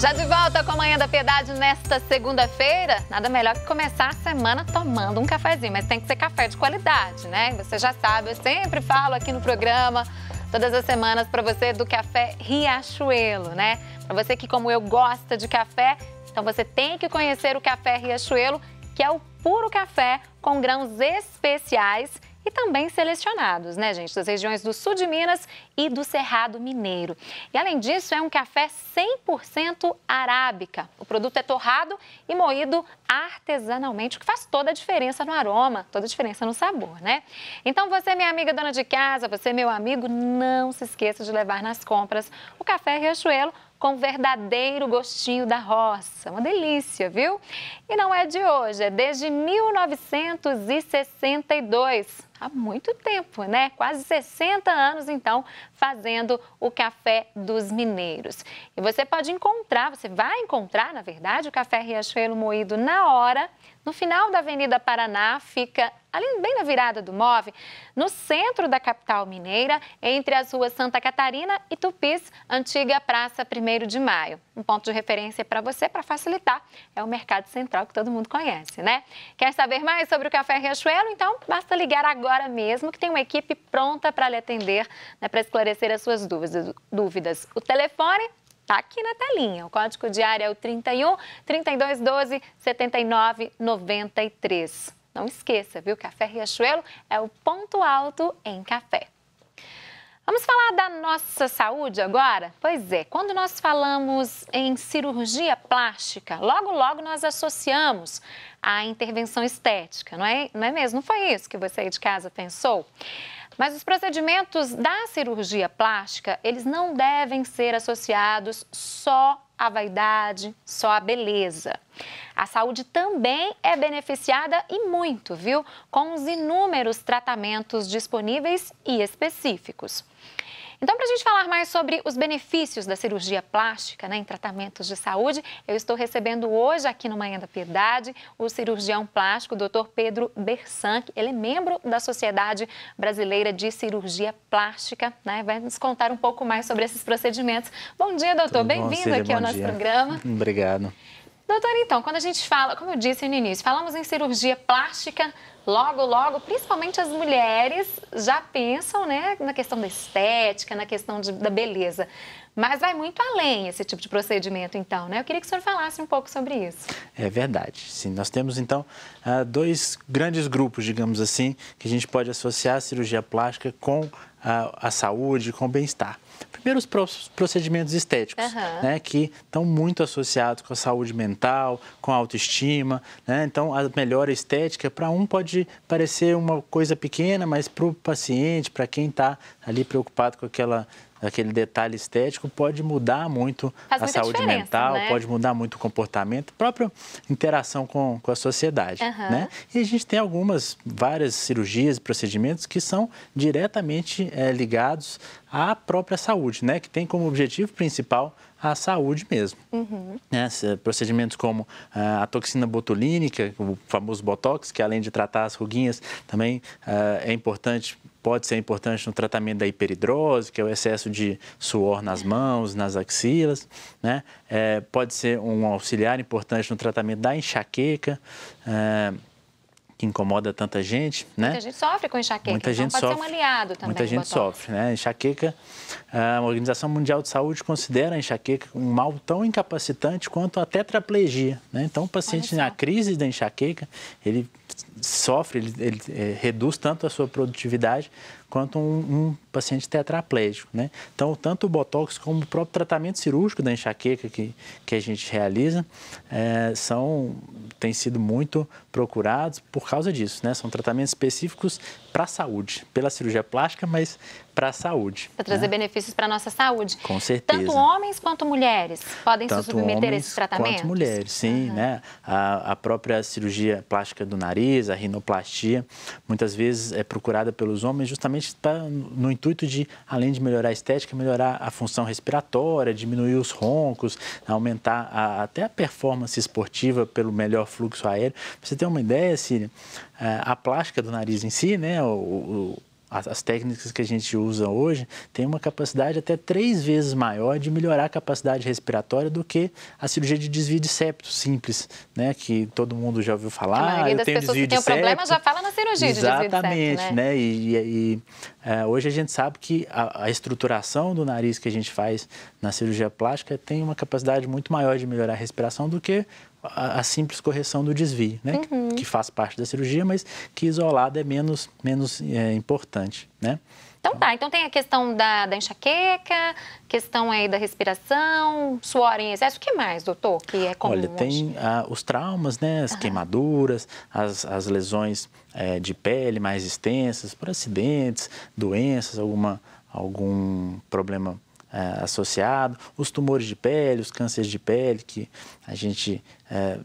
Já de volta com a Manhã da Piedade nesta segunda-feira, nada melhor que começar a semana tomando um cafezinho, mas tem que ser café de qualidade, né? Você já sabe, eu sempre falo aqui no programa, todas as semanas, para você do café Riachuelo, né? Para você que, como eu, gosta de café, então você tem que conhecer o café Riachuelo, que é o puro café com grãos especiais e também selecionados, né, gente, das regiões do sul de Minas e do Cerrado Mineiro. E além disso, é um café 100% arábica. O produto é torrado e moído artesanalmente, o que faz toda a diferença no aroma, toda a diferença no sabor, né? Então, você, minha amiga dona de casa, você, meu amigo, não se esqueça de levar nas compras o café Riachuelo com verdadeiro gostinho da roça. Uma delícia, viu? E não é de hoje, é desde 1962 há muito tempo, né? Quase 60 anos, então, fazendo o café dos mineiros. E você pode encontrar, você vai encontrar, na verdade, o café Riachuelo moído na hora. No final da Avenida Paraná fica ali bem na virada do MOV, no centro da capital mineira, entre as ruas Santa Catarina e Tupis, antiga Praça 1 de Maio. Um ponto de referência para você, para facilitar, é o Mercado Central, que todo mundo conhece, né? Quer saber mais sobre o Café Riachuelo? Então, basta ligar agora mesmo, que tem uma equipe pronta para lhe atender, né, para esclarecer as suas dúvidas. O telefone Está aqui na telinha. O código de área é o 31 3212 7993. Não esqueça, viu? Café Riachuelo é o ponto alto em café. Vamos falar da nossa saúde agora? Pois é, quando nós falamos em cirurgia plástica, logo, logo nós associamos à intervenção estética, não é, não é mesmo? Não foi isso que você aí de casa pensou? Mas os procedimentos da cirurgia plástica, eles não devem ser associados só a vaidade, só a beleza. A saúde também é beneficiada e muito, viu? Com os inúmeros tratamentos disponíveis e específicos. Então, para a gente falar mais sobre os benefícios da cirurgia plástica né, em tratamentos de saúde, eu estou recebendo hoje aqui no Manhã da Piedade o cirurgião plástico, Dr. Pedro que Ele é membro da Sociedade Brasileira de Cirurgia Plástica. Né? Vai nos contar um pouco mais sobre esses procedimentos. Bom dia, doutor. Bem-vindo aqui ao nosso programa. Obrigado. Doutora, então, quando a gente fala, como eu disse no início, falamos em cirurgia plástica, logo, logo, principalmente as mulheres já pensam né, na questão da estética, na questão de, da beleza. Mas vai muito além esse tipo de procedimento, então, né? Eu queria que o senhor falasse um pouco sobre isso. É verdade. Sim, nós temos, então, ah, dois grandes grupos, digamos assim, que a gente pode associar a cirurgia plástica com a, a saúde, com o bem-estar. Primeiro, os procedimentos estéticos, uhum. né, que estão muito associados com a saúde mental, com a autoestima. Né? Então, a melhora estética, para um, pode parecer uma coisa pequena, mas para o paciente, para quem está ali preocupado com aquela aquele detalhe estético pode mudar muito Faz a saúde mental, né? pode mudar muito o comportamento, a própria interação com, com a sociedade. Uhum. Né? E a gente tem algumas, várias cirurgias e procedimentos que são diretamente é, ligados à própria saúde, né? que tem como objetivo principal a saúde mesmo. Uhum. Né? Eh, procedimentos como eh, a toxina botulínica, o famoso Botox, que além de tratar as ruguinhas, também é importante pode ser importante no tratamento da hiperidrose, que é o excesso de suor nas mãos, nas axilas, né? É, pode ser um auxiliar importante no tratamento da enxaqueca. É, que incomoda tanta gente, né? Muita gente sofre com enxaqueca, muita então gente pode sofre, ser um aliado também. Muita gente sofre, né? Enxaqueca, a Organização Mundial de Saúde considera a enxaqueca um mal tão incapacitante quanto a tetraplegia, né? Então, o paciente na crise da enxaqueca, ele sofre, ele, ele é, reduz tanto a sua produtividade quanto um, um paciente tetraplégico, né? Então, tanto o Botox como o próprio tratamento cirúrgico da enxaqueca que, que a gente realiza é, são, tem sido muito procurados por causa disso, né? São tratamentos específicos para a saúde, pela cirurgia plástica, mas para a saúde. Para trazer né? benefícios para a nossa saúde. Com certeza. Tanto homens quanto mulheres podem Tanto se submeter a esses tratamentos? Quanto mulheres, sim, uhum. né? A, a, própria cirurgia plástica do nariz, a rinoplastia, muitas vezes é procurada pelos homens justamente pra, no intuito de, além de melhorar a estética, melhorar a função respiratória, diminuir os roncos, aumentar a, até a performance esportiva pelo melhor fluxo aéreo. Você ter uma ideia, Síria, eh, a plástica do nariz em si, né, o, o, as técnicas que a gente usa hoje têm uma capacidade até três vezes maior de melhorar a capacidade respiratória do que a cirurgia de desvio de septo simples, né? Que todo mundo já ouviu falar. A maioria das pessoas que tem o problema já fala na cirurgia Exatamente, de desvio de septo, né? né? E, e, e é, hoje a gente sabe que a, a, estruturação do nariz que a gente faz na cirurgia plástica tem uma capacidade muito maior de melhorar a respiração do que a, simples correção do desvio, né? Uhum. Que, que, faz parte da cirurgia, mas que isolada é menos, menos é, importante, né? Então tá, então tem a questão da, da, enxaqueca, questão aí da respiração, suor em excesso, o que mais, doutor, que é comum? Olha, tem ah, os traumas, né, as uhum. queimaduras, as, as lesões é, de pele mais extensas, por acidentes, doenças, alguma, algum problema é, associado, os tumores de pele, os cânceres de pele, que a gente é,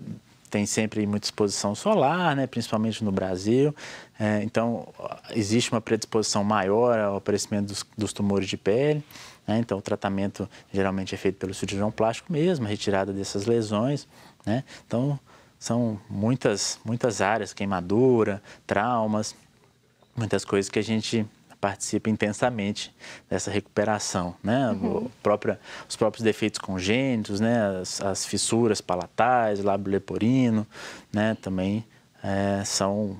tem sempre muita exposição solar, né, principalmente no Brasil. É, então, existe uma predisposição maior ao aparecimento dos, dos tumores de pele. Né? Então, o tratamento geralmente é feito pelo cirurgião plástico mesmo, a retirada dessas lesões. Né? Então, são muitas, muitas áreas, queimadura, traumas, muitas coisas que a gente participa intensamente dessa recuperação, né? Uhum. os próprios defeitos congênitos, né? As, as fissuras palatais, lábio leporino, né? Também é, são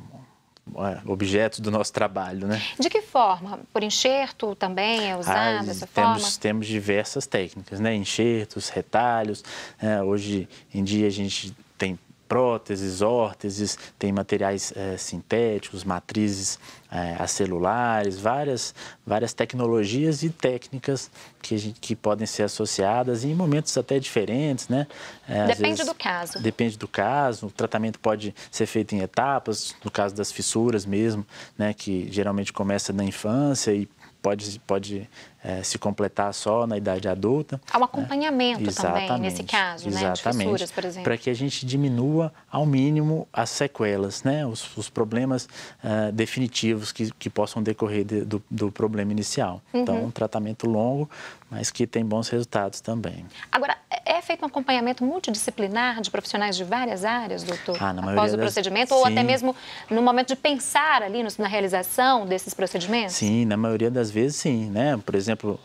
é, objetos do nosso trabalho, né? De que forma? Por enxerto também é usada ah, essa temos, forma? Temos diversas técnicas, né? Enxertos, retalhos. É, hoje em dia a gente tem próteses, órteses, tem materiais é, sintéticos, matrizes é, eh, acelulares, várias, várias tecnologias e técnicas que, gente, que podem ser associadas em momentos até diferentes, né? É, depende vezes, do caso. Depende do caso, o tratamento pode ser feito em etapas, no caso das fissuras mesmo, né? Que geralmente começa na infância e pode, pode é, se completar só na idade adulta. Há um acompanhamento né? também nesse caso, né? De fissuras, por exemplo. Para que a gente diminua ao mínimo as sequelas, né? Os, os problemas uh, definitivos que, que possam decorrer de, do, do problema inicial. Uhum. Então, um tratamento longo, mas que tem bons resultados também. Agora, é, é feito um acompanhamento multidisciplinar de profissionais de várias áreas, doutor? Ah, na após o procedimento ou até mesmo no momento de pensar ali na realização desses procedimentos? Sim, na maioria das vezes sim, né? Por exemplo, exemplo,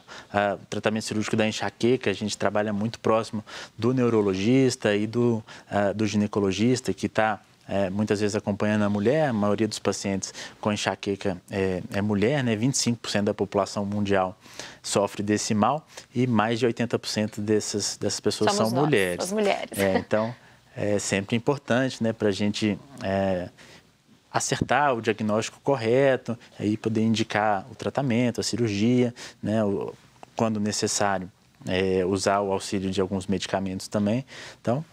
o tratamento cirúrgico da enxaqueca, a gente trabalha muito próximo do neurologista e do, do ginecologista que está é, muitas vezes acompanhando a mulher, a maioria dos pacientes com enxaqueca é, é mulher, né? 25% da população mundial sofre desse mal e mais de 80% dessas, dessas pessoas Somos são nós, mulheres. mulheres. É, então, é sempre importante né, para a gente é, acertar o diagnóstico correto, aí poder indicar o tratamento, a cirurgia, né, quando necessário, é, usar o auxílio de alguns medicamentos também. Então,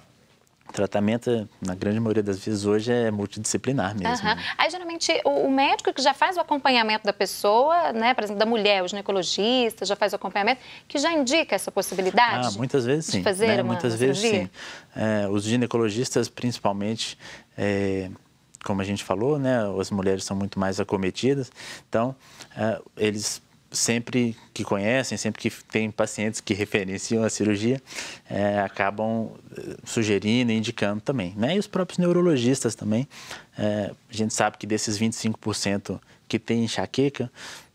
tratamento, na grande maioria das vezes, hoje é multidisciplinar mesmo. Uhum. Aí, geralmente, o, o, médico que já faz o acompanhamento da pessoa, né, por exemplo, da mulher, o ginecologista já faz o acompanhamento, que já indica essa possibilidade? Ah, muitas vezes sim. De fazer né? uma Muitas vezes sim. É, os ginecologistas, principalmente, é, como a gente falou, né, as mulheres são muito mais acometidas, então é, eles sempre que conhecem, sempre que tem pacientes que referenciam a cirurgia, é, acabam eh, sugerindo e indicando também. Né? E os próprios neurologistas também. É, a gente sabe que desses 25% que tem enxaqueca,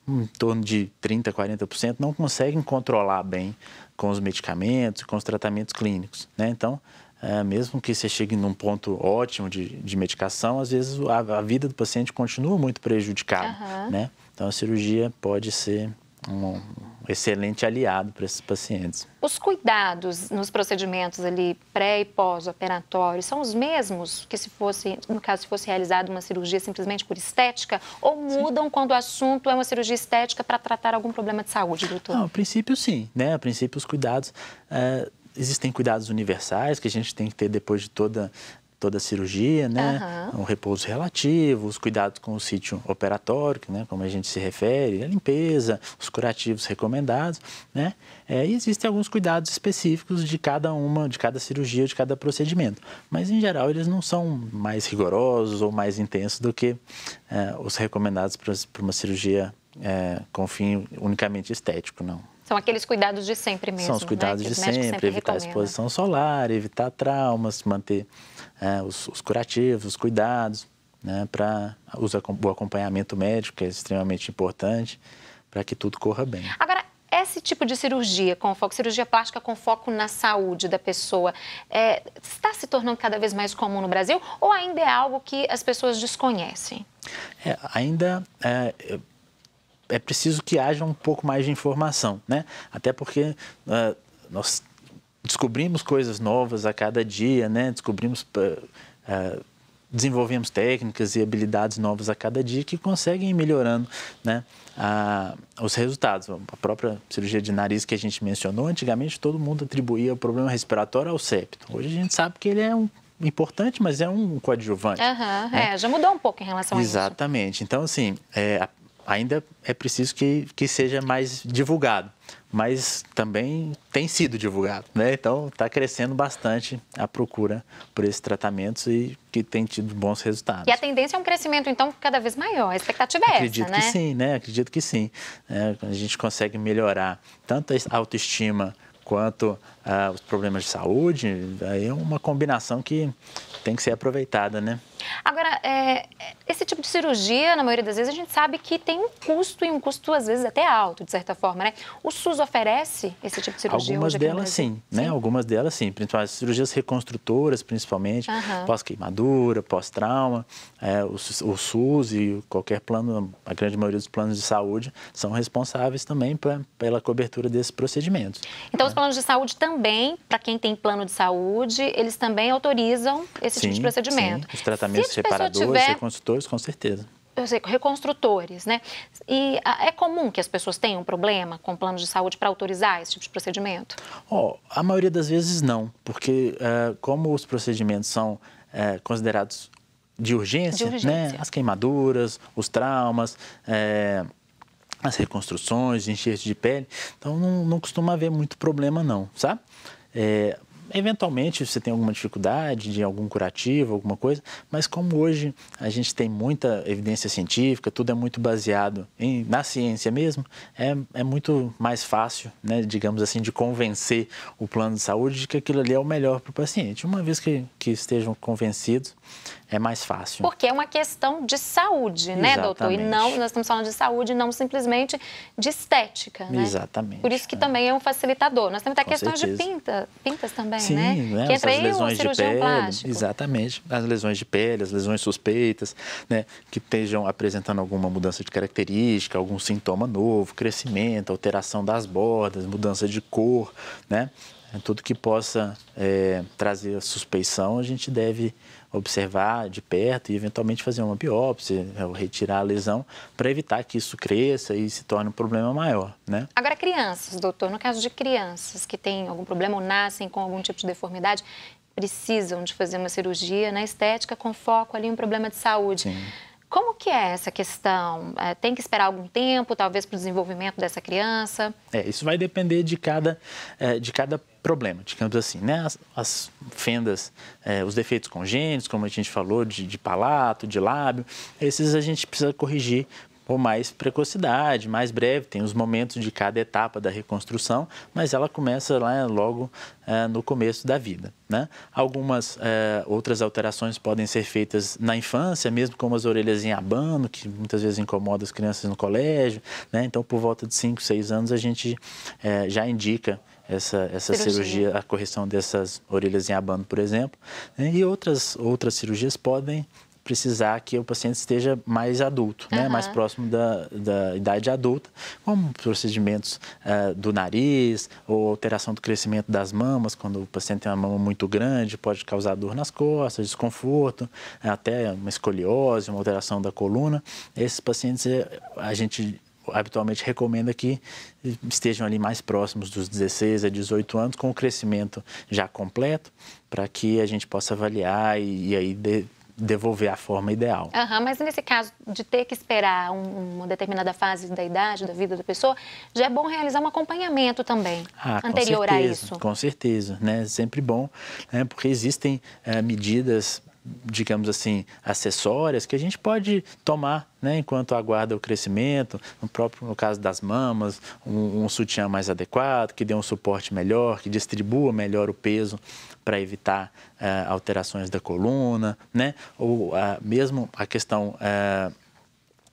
em torno de 30%, 40% não conseguem controlar bem com os medicamentos, com os tratamentos clínicos. Né? Então, é, mesmo que você chegue num ponto ótimo de, de medicação, às vezes a, a vida do paciente continua muito prejudicada, uhum. né? Então, a cirurgia pode ser um, excelente aliado para esses pacientes. Os cuidados nos procedimentos ali pré e pós-operatório são os mesmos que se fosse, no caso, se fosse realizada uma cirurgia simplesmente por estética ou mudam sim. quando o assunto é uma cirurgia estética para tratar algum problema de saúde, doutor? Não, a princípio sim, né? A princípio os cuidados... É existem cuidados universais que a gente tem que ter depois de toda toda a cirurgia, né? Uhum. O repouso relativo, os cuidados com o sítio operatório, né? Como a gente se refere, a limpeza, os curativos recomendados, né? É, e existem alguns cuidados específicos de cada uma, de cada cirurgia, de cada procedimento. Mas, em geral, eles não são mais rigorosos ou mais intensos do que é, os recomendados para uma cirurgia é, com fim unicamente estético, não. São aqueles cuidados de sempre mesmo. São os né, cuidados né? de sempre, sempre, evitar recomenda. exposição solar, evitar traumas, manter é, os, os, curativos, os cuidados, né, para o acompanhamento médico, que é extremamente importante, para que tudo corra bem. Agora, esse tipo de cirurgia com foco, cirurgia plástica com foco na saúde da pessoa, é, está se tornando cada vez mais comum no Brasil ou ainda é algo que as pessoas desconhecem? É, ainda é, é preciso que haja um pouco mais de informação, né? Até porque uh, nós descobrimos coisas novas a cada dia, né? Descobrimos, uh, desenvolvemos técnicas e habilidades novas a cada dia que conseguem ir melhorando, né? Uh, os resultados. A própria cirurgia de nariz que a gente mencionou, antigamente todo mundo atribuía o problema respiratório ao septo. Hoje a gente sabe que ele é um importante, mas é um coadjuvante. Uhum, né? É, já mudou um pouco em relação Exatamente. a isso. Exatamente. Então, assim, é, ainda é preciso que, que seja mais divulgado, mas também tem sido divulgado, né? Então está crescendo bastante a procura por esses tratamentos e que tem tido bons resultados. E a tendência é um crescimento então cada vez maior. A expectativa é essa, né? Acredito que né? sim, né? Acredito que sim. É, a gente consegue melhorar tanto a autoestima quanto ah, os problemas de saúde, aí é uma combinação que tem que ser aproveitada, né? Agora, é, esse tipo de cirurgia, na maioria das vezes, a gente sabe que tem um custo e um custo, às vezes, até alto, de certa forma, né? O SUS oferece esse tipo de cirurgia? Algumas delas, sim, né? Sim. Algumas delas, sim. Principalmente cirurgias reconstrutoras, principalmente, uhum. pós-queimadura, pós-trauma. É, o, o, SUS e qualquer plano, a grande maioria dos planos de saúde, são responsáveis também pra, pela cobertura desses procedimentos. Então, né? os planos de saúde também também, para quem tem plano de saúde, eles também autorizam esse sim, tipo de procedimento. Sim. Os tratamentos se reparadores, tiver... reconstrutores, com certeza eu sei, reconstrutores, né? E ah, é comum que as pessoas tenham um problema com planos de saúde para autorizar esse tipo de procedimento? Oh, a maioria das vezes não, porque uh, como os procedimentos são uh, considerados de urgência, de né? urgência, né? As queimaduras, os traumas, uh, as reconstruções, enxerto de pele. Então, não, não costuma haver muito problema, não, sabe? É, eventualmente você tem alguma dificuldade de algum curativo, alguma coisa, mas como hoje a gente tem muita evidência científica, tudo é muito baseado em, na ciência mesmo, é, é muito mais fácil, né, digamos assim, de convencer o plano de saúde de que aquilo ali é o melhor para o paciente. Uma vez que, que estejam convencidos, é mais fácil. Porque é uma questão de saúde, Exatamente. né, doutor? E não, nós estamos falando de saúde, não simplesmente de estética, né? Exatamente. Por isso que é. também é um facilitador. Nós temos a questão certeza. de pinta, pintas também, Sim, né? né? Que entra as lesões de pele, plástico. Exatamente. As lesões de pele, as lesões suspeitas, né, que estejam apresentando alguma mudança de característica, algum sintoma novo, crescimento, alteração das bordas, mudança de cor, né? Tudo que possa é, trazer suspeição, a gente deve observar de perto e eventualmente fazer uma biópsia, né, retirar a lesão, para evitar que isso cresça e se torne um problema maior, né? Agora, crianças, doutor, no caso de crianças que têm algum problema ou nascem com algum tipo de deformidade, precisam de fazer uma cirurgia na estética com foco ali em um problema de saúde. Sim. Como que é essa questão? É, tem que esperar algum tempo, talvez, para o desenvolvimento dessa criança? É, isso vai depender de cada, é, de cada problema, digamos assim, né? As, as fendas, é, os defeitos congênitos, como a gente falou, de, de palato, de lábio, esses a gente precisa corrigir com mais precocidade, mais breve, tem os momentos de cada etapa da reconstrução, mas ela começa lá logo é, no começo da vida. Né? Algumas é, outras alterações podem ser feitas na infância, mesmo como as orelhas em abano, que muitas vezes incomoda as crianças no colégio. Né? Então, por volta de 5, 6 anos, a gente é, já indica essa, essa cirurgia. cirurgia. a correção dessas orelhas em abano, por exemplo. Né? E outras, outras cirurgias podem precisar que o paciente esteja mais adulto, uhum. né? mais próximo da, da idade adulta, como procedimentos uh, do nariz ou alteração do crescimento das mamas, quando o paciente tem uma mama muito grande, pode causar dor nas costas, desconforto, até uma escoliose, uma alteração da coluna. Esses pacientes eh, a gente habitualmente recomenda é que estejam ali mais próximos dos 16 a 18 anos, com o crescimento já completo, para que a gente possa avaliar e, e aí de, devolver a forma ideal. Uhum, mas nesse caso de ter que esperar um, uma determinada fase da idade, da vida da pessoa, já é bom realizar um acompanhamento também ah, anterior certeza, a isso. Com certeza, né? Sempre bom, né? porque existem é, medidas digamos assim, acessórias que a gente pode tomar né, enquanto aguarda o crescimento, no próprio no caso das mamas, um, um sutiã mais adequado, que dê um suporte melhor, que distribua melhor o peso para evitar uh, alterações da coluna, né? ou uh, mesmo a questão uh,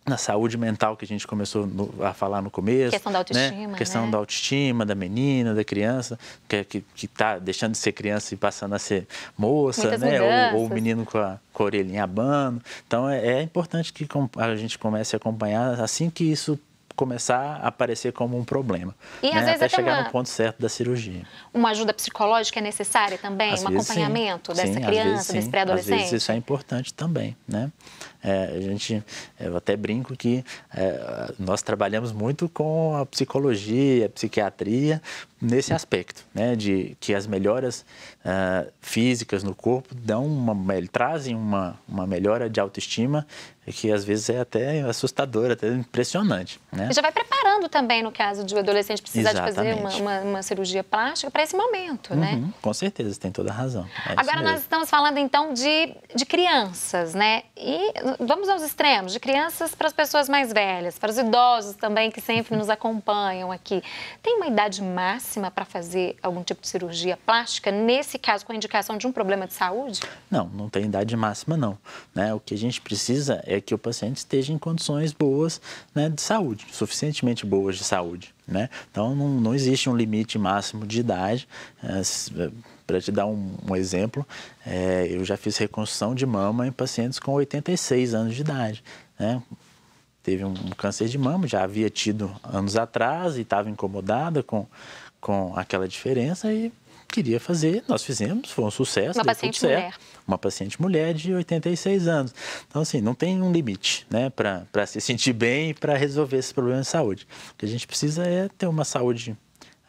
na saúde mental que a gente começou no, a falar no começo. Questão da né? autoestima. Né? Questão né? da autoestima da menina, da criança, que, é, que, que tá deixando de ser criança e passando a ser moça, Muitas né? Ou, ou, o menino com a, com a orelhinha abando. Então é, é importante que a gente comece a acompanhar assim que isso começar a aparecer como um problema. E né? às vezes até, chegar uma... no ponto certo da cirurgia. Uma ajuda psicológica é necessária também? Às um vezes, acompanhamento sim. dessa sim, criança, vezes, desse pré-adolescente? Às vezes isso é importante também, né? É, a gente, eu até brinco que é, nós trabalhamos muito com a psicologia, a psiquiatria, nesse aspecto, né, de que as melhoras uh, físicas no corpo dão uma, trazem uma, uma melhora de autoestima que às vezes é até assustadora, até impressionante. Né? E já vai preparando também no caso de um adolescente precisar Exatamente. de fazer uma, uma, uma cirurgia plástica para esse momento, né? uhum, né? Com certeza, tem toda a razão. É Agora nós estamos falando então de, de crianças, né? E vamos aos extremos, de crianças para as pessoas mais velhas, para os idosos também que sempre nos acompanham aqui. Tem uma idade máxima para fazer algum tipo de cirurgia plástica, nesse caso com a indicação de um problema de saúde? Não, não tem idade máxima não. Né? O que a gente precisa é que o paciente esteja em condições boas né, de saúde, suficientemente boas de saúde. Né? Então, não, não existe um limite máximo de idade. É, para te dar um, um exemplo, é, eu já fiz reconstrução de mama em pacientes com 86 anos de idade. Né? Teve um câncer de mama, já havia tido anos atrás e estava incomodada com, com aquela diferença e queria fazer, nós fizemos, foi um sucesso. Uma paciente mulher. Uma paciente mulher de 86 anos. Então, assim, não tem um limite, né, para se sentir bem e para resolver esse problema de saúde. O que a gente precisa é ter uma saúde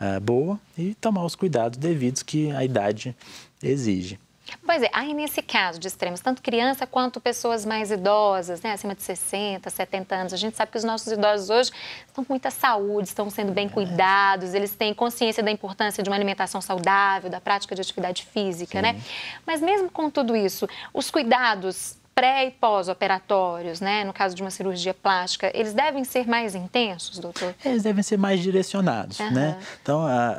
uh, boa e tomar os cuidados devidos que a idade exige. Pois é, aí nesse caso de extremos, tanto criança quanto pessoas mais idosas, né, acima de 60, 70 anos, a gente sabe que os nossos idosos hoje estão com muita saúde, estão sendo bem é cuidados, eles têm consciência da importância de uma alimentação saudável, da prática de atividade física, né? Sim. né? Mas mesmo com tudo isso, os cuidados pré e pós-operatórios, né, no caso de uma cirurgia plástica, eles devem ser mais intensos, doutor? Eles devem ser mais direcionados, uhum. né? Então, a,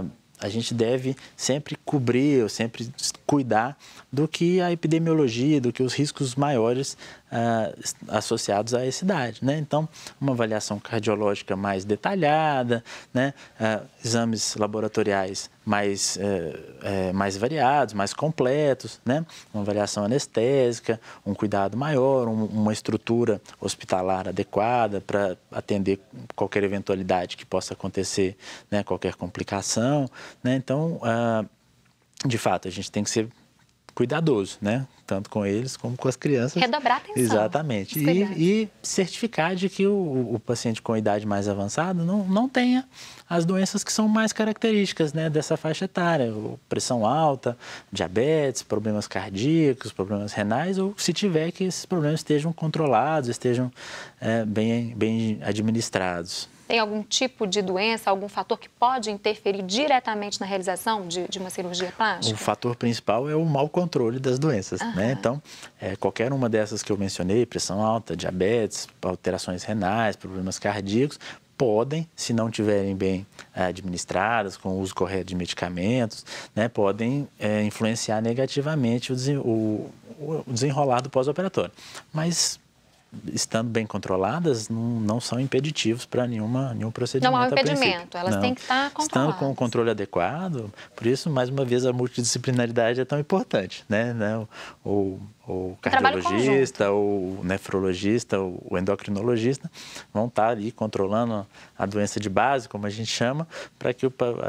a a gente deve sempre cobrir, ou sempre cuidar do que a epidemiologia, do que os riscos maiores uh, associados a essa idade, né? Então, uma avaliação cardiológica mais detalhada, né? Uh, exames laboratoriais mais, é, é, mais variados, mais completos, né? uma avaliação anestésica, um cuidado maior, um, uma estrutura hospitalar adequada para atender qualquer eventualidade que possa acontecer, né? qualquer complicação. Né? Então, de fato, a gente tem que ser cuidadoso, né? Tanto com eles como com as crianças. Redobrar atenção. Exatamente. E, e, certificar de que o, o, paciente com idade mais avançada não, não tenha as doenças que são mais características né, dessa faixa etária. Pressão alta, diabetes, problemas cardíacos, problemas renais, ou se tiver que esses problemas estejam controlados, estejam é, bem, bem administrados tem algum tipo de doença, algum fator que pode interferir diretamente na realização de, de uma cirurgia plástica? O fator principal é o mau controle das doenças, uhum. né? Então, é, qualquer uma dessas que eu mencionei, pressão alta, diabetes, alterações renais, problemas cardíacos, podem, se não tiverem bem é, administradas, com o uso correto de medicamentos, né, podem é, influenciar negativamente o, o desenrolar do pós-operatório. Mas estando bem controladas, não, não são impeditivos para nenhuma, nenhum procedimento. Não há um impedimento, elas não. têm que estar controladas. Estando com o controle adequado, por isso, mais uma vez, a multidisciplinaridade é tão importante. Né? né? O, o o cardiologista, o nefrologista, o endocrinologista vão estar tá ali controlando a doença de base, como a gente chama, para que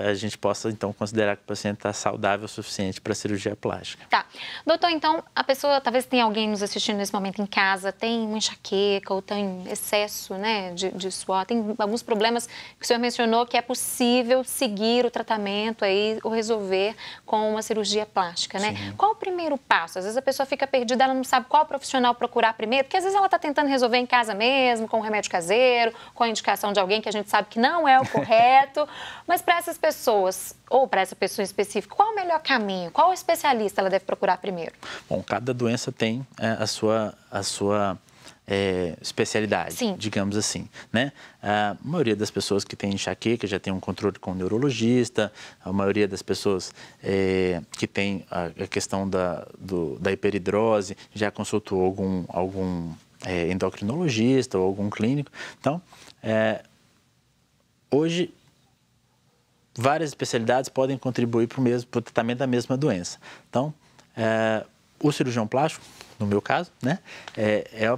a gente possa então considerar que o paciente está saudável o suficiente para cirurgia plástica. Tá. Doutor, então a pessoa, talvez tenha alguém nos assistindo nesse momento em casa, tem uma enxaqueca ou tem excesso né, de, de suor, tem alguns problemas que o senhor mencionou que é possível seguir o tratamento aí ou resolver com uma cirurgia plástica, né? Sim. Qual o primeiro passo? Às vezes a pessoa fica perdida perdida, ela não sabe qual profissional procurar primeiro, porque às vezes ela está tentando resolver em casa mesmo, com um remédio caseiro, com a indicação de alguém que a gente sabe que não é o correto. Mas para essas pessoas, ou para essa pessoa em específico, qual o melhor caminho? Qual especialista ela deve procurar primeiro? Bom, cada doença tem é, a sua. A sua é, especialidade, Sim. digamos assim, né? A maioria das pessoas que tem enxaqueca já tem um controle com o neurologista, a maioria das pessoas é, que tem a, a questão da, do, da hiperidrose já consultou algum, algum é, endocrinologista ou algum clínico. Então, é, hoje, várias especialidades podem contribuir para o mesmo pro tratamento da mesma doença. Então, é, o cirurgião plástico, no meu caso, né, é, é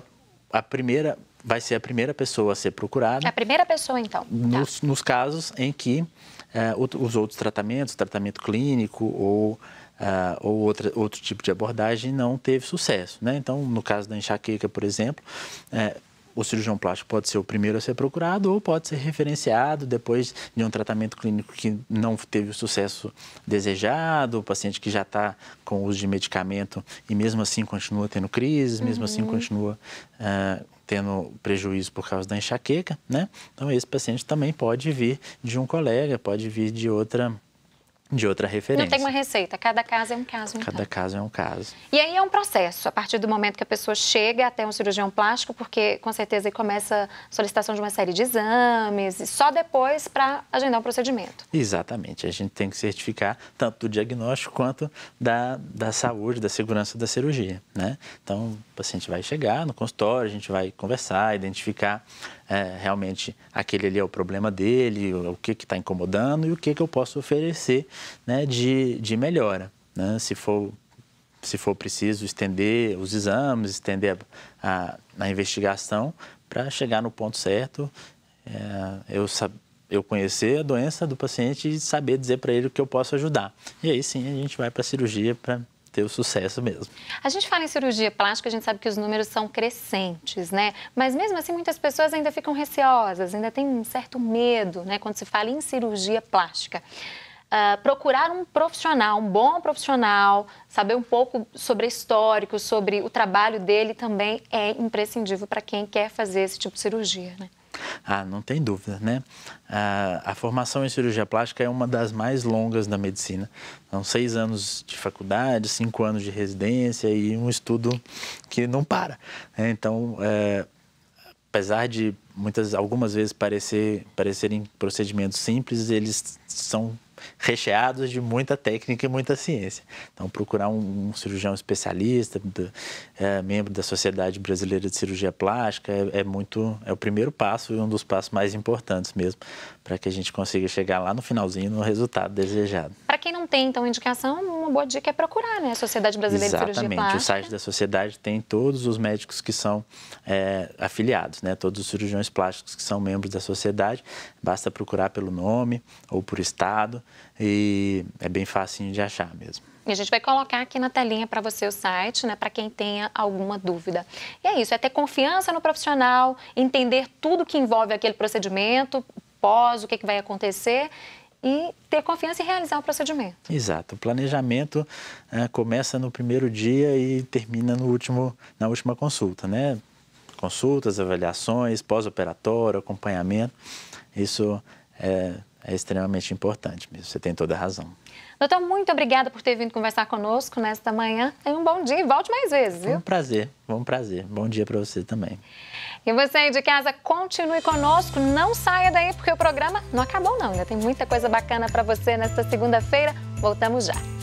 a primeira vai ser a primeira pessoa a ser procurada. A primeira pessoa, então. Nos, tá. nos casos em que eh, os outros tratamentos, tratamento clínico ou, uh, ou outra, outro tipo de abordagem não teve sucesso. Né? Então, no caso da enxaqueca, por exemplo, eh, o cirurgião plástico pode ser o primeiro a ser procurado ou pode ser referenciado depois de um tratamento clínico que não teve o sucesso desejado, o paciente que já está com uso de medicamento e mesmo assim continua tendo crises, mesmo assim uhum. assim continua uh, tendo prejuízo por causa da enxaqueca, né? Então esse paciente também pode vir de um colega, pode vir de outra de outra referência. Não tem uma receita, cada caso é um caso. Então. Cada caso é um caso. E aí é um processo, a partir do momento que a pessoa chega até um cirurgião plástico, porque com certeza aí começa a solicitação de uma série de exames, e só depois para agendar o um procedimento. Exatamente, a gente tem que certificar tanto do diagnóstico quanto da, da saúde, da segurança da cirurgia, né? Então, o paciente vai chegar no consultório, a gente vai conversar, identificar é, realmente aquele ali é o problema dele, o, que está incomodando e o que, que eu posso oferecer né, de, de melhora. Né? Se, for, se for preciso estender os exames, estender a, a, a investigação para chegar no ponto certo, é, eu eu conhecer a doença do paciente e saber dizer para ele o que eu posso ajudar. E aí sim a gente vai para a cirurgia para ter o sucesso mesmo. A gente fala em cirurgia plástica, a gente sabe que os números são crescentes, né? Mas mesmo assim, muitas pessoas ainda ficam receosas, ainda tem um certo medo, né? Quando se fala em cirurgia plástica. Uh, procurar um profissional, um bom profissional, saber um pouco sobre histórico, sobre o trabalho dele também é imprescindível para quem quer fazer esse tipo de cirurgia, né? Ah, não tem dúvida, né? Ah, a formação em cirurgia plástica é uma das mais longas da medicina. São seis anos de faculdade, cinco anos de residência e um estudo que não para. Né? Então, é, apesar de muitas, algumas vezes parecer, parecerem procedimentos simples, eles são recheados de muita técnica e muita ciência. Então, procurar um, um cirurgião especialista, do, é, membro da Sociedade Brasileira de Cirurgia Plástica, é, é, muito é o primeiro passo e um dos passos mais importantes mesmo para que a gente consiga chegar lá no finalzinho no resultado desejado. Para quem não tem então indicação, uma boa dica é procurar, né, a Sociedade Brasileira Exatamente, de Cirurgia Plástica. Exatamente. O site da sociedade tem todos os médicos que são é, afiliados, né, todos os cirurgiões plásticos que são membros da sociedade. Basta procurar pelo nome ou por estado e é bem fácil de achar mesmo. E a gente vai colocar aqui na telinha para você o site, né, para quem tenha alguma dúvida. E é isso, é ter confiança no profissional, entender tudo que envolve aquele procedimento, pós, o que, é que vai acontecer e ter confiança e realizar o procedimento. Exato. O planejamento é, começa no primeiro dia e termina no último, na última consulta, né? Consultas, avaliações, pós-operatório, acompanhamento. Isso é é extremamente importante mesmo. Você tem toda a razão. Doutor, muito obrigada por ter vindo conversar conosco nesta manhã. É um bom dia e volte mais vezes, viu? Foi um prazer, foi um prazer. Bom dia para você também. E você aí de casa, continue conosco, não saia daí porque o programa não acabou não, ainda tem muita coisa bacana para você nesta segunda-feira. Voltamos já.